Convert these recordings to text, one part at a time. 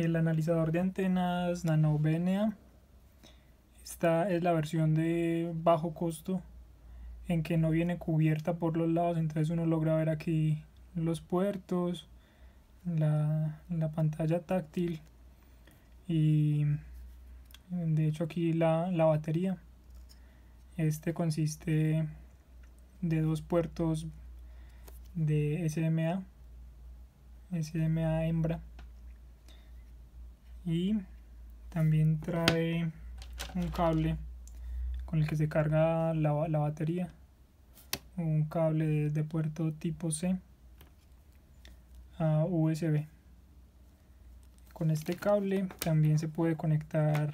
el analizador de antenas NanoVNA. Esta es la versión de bajo costo en que no viene cubierta por los lados, entonces uno logra ver aquí los puertos, la, la pantalla táctil y de hecho aquí la, la batería. Este consiste de dos puertos de SMA, SMA hembra y también trae un cable con el que se carga la, batería un cable de, puerto tipo C a USB con este cable también se puede conectar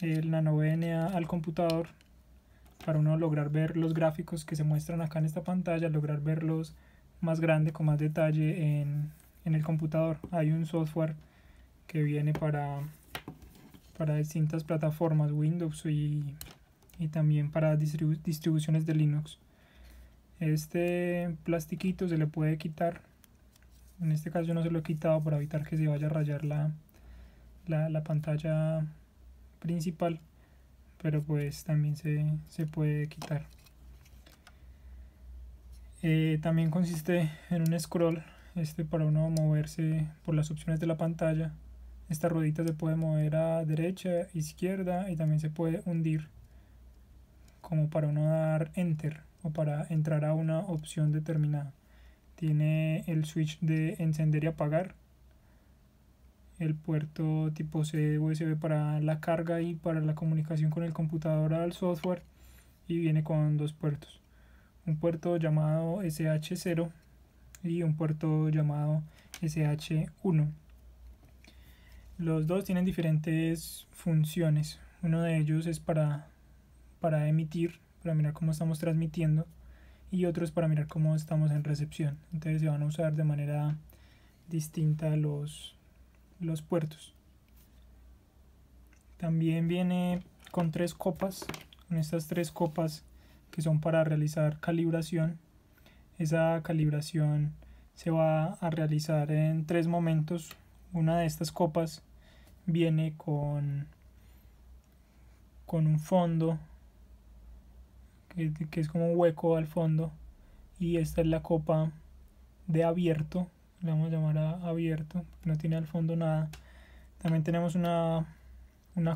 el NanoVNA al computador para uno lograr ver los gráficos que se muestran acá en esta pantalla, lograr verlos más grande, con más detalle en, en el computador. Hay un software que viene para, para distintas plataformas Windows y, también para distribuciones de Linux. Este plastiquito se le puede quitar. En este caso yo no se lo he quitado para evitar que se vaya a rayar la, la, pantalla principal. Pero pues también se, puede quitar. Eh, también consiste en un scroll este para uno moverse por las opciones de la pantalla esta ruedita se puede mover a derecha, izquierda y también se puede hundir como para uno dar enter o para entrar a una opción determinada. Tiene el switch de encender y apagar, el puerto tipo C USB para la carga y para la comunicación con el computador al software y viene con dos puertos. Un puerto llamado SH0 y un puerto llamado SH1. Los dos tienen diferentes funciones. Uno de ellos es para, para emitir, para mirar cómo estamos transmitiendo, y otro es para mirar cómo estamos en recepción. Entonces se van a usar de manera distinta los, los puertos. También viene con tres copas, con estas tres copas que son para realizar calibración. Esa calibración se va a realizar en tres momentos una de estas copas viene con, con un fondo que, es como un hueco al fondo y esta es la copa de abierto le vamos a llamar a abierto no tiene al fondo nada también tenemos una,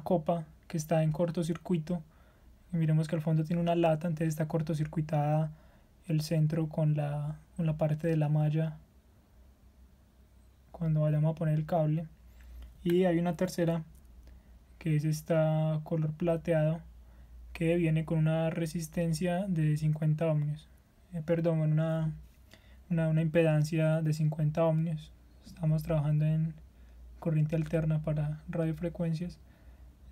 copa que está en cortocircuito y miremos que al fondo tiene una lata entonces está cortocircuitada el centro con la, con la parte de la malla cuando vayamos a poner el cable y hay una tercera que es esta color plateado que viene con una resistencia de 50 ohmios eh, perdón una, una, una impedancia de 50 ohmios estamos trabajando en corriente alterna para radiofrecuencias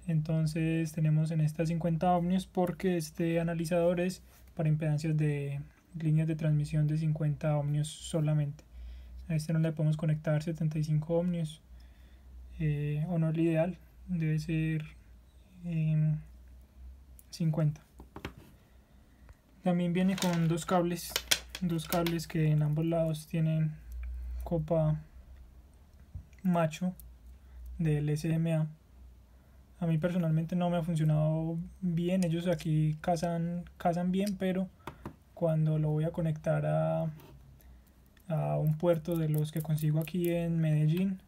entonces tenemos en esta 50 ohmios porque este analizador es para impedancias de líneas de transmisión de 50 ohmios solamente a este no le podemos conectar 75 ohmios eh, o no es lo ideal, debe ser 50. Em, También viene con dos cables, dos cables que en ambos lados tienen copa macho del SMA. A mí personalmente no me ha funcionado bien, ellos aquí casan, casan bien, pero cuando lo voy a conectar a a un puerto de los que consigo aquí en Medellín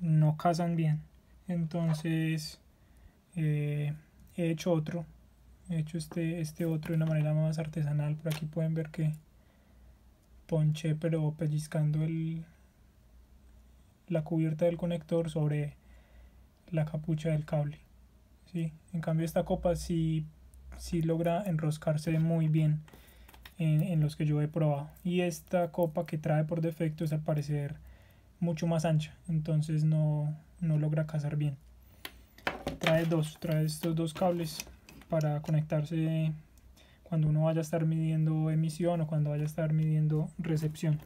no casan bien. Entonces eh, he hecho otro. He hecho este, este otro de una manera más artesanal. Por aquí pueden ver que ponché pero pellizcando el, la cubierta del conector sobre la capucha del cable. ¿sí? En cambio esta copa sí, sí logra enroscarse muy bien en, los que yo he probado. Y esta copa que trae por defecto es al parecer mucho más ancha, entonces no, no logra cazar bien. Trae dos, trae estos dos cables para conectarse cuando uno vaya a estar midiendo emisión o cuando vaya a estar midiendo recepción.